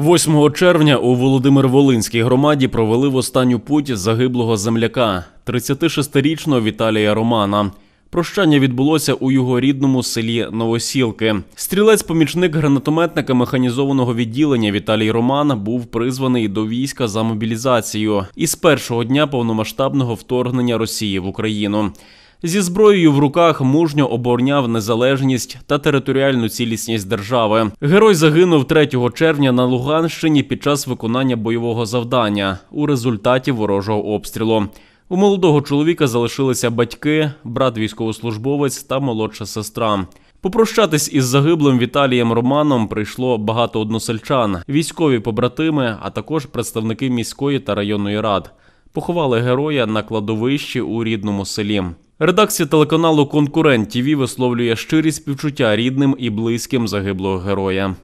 8 червня у Володимир Волинській громаді провели в останню путь загиблого земляка, 36-річного Віталія Романа. Прощання відбулося у його рідному селі Новосілки. Стрілець-помічник гранатометника механізованого відділення Віталій Роман був призваний до війська за мобілізацію із першого дня повномасштабного вторгнення Росії в Україну. Зі зброєю в руках мужньо обороняв незалежність та територіальну цілісність держави. Герой загинув 3 червня на Луганщині під час виконання бойового завдання у результаті ворожого обстрілу. У молодого чоловіка залишилися батьки, брат військовослужбовець та молодша сестра. Попрощатись із загиблим Віталієм Романом прийшло багато односельчан, військові побратими, а також представники міської та районної рад. Поховали героя на кладовищі у рідному селі. Редакція телеканалу Конкурент ТІВІ висловлює щирі співчуття рідним і близьким загиблого героя.